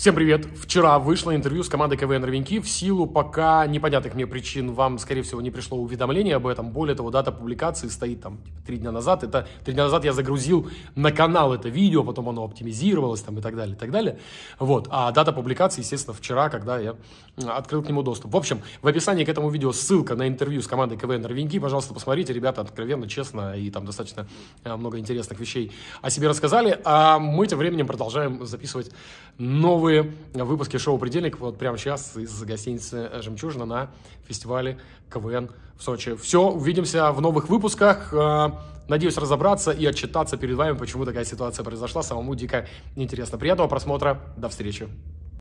Всем привет! Вчера вышло интервью с командой КВН «Ровеньки». В силу пока непонятных мне причин вам, скорее всего, не пришло уведомление об этом. Более того, дата публикации стоит там типа, три дня назад. Это три дня назад я загрузил на канал это видео, потом оно оптимизировалось там и так далее, и так далее. Вот. А дата публикации, естественно, вчера, когда я открыл к нему доступ. В общем, в описании к этому видео ссылка на интервью с командой КВН «Ровеньки». Пожалуйста, посмотрите. Ребята откровенно, честно и там достаточно э, много интересных вещей о себе рассказали. А мы тем временем продолжаем записывать новые выпуски шоу «Предельник». Вот прямо сейчас из гостиницы «Жемчужина» на фестивале КВН в Сочи. Все, увидимся в новых выпусках. Э, Надеюсь разобраться и отчитаться перед вами, почему такая ситуация произошла. Самому дико интересно. Приятного просмотра. До встречи.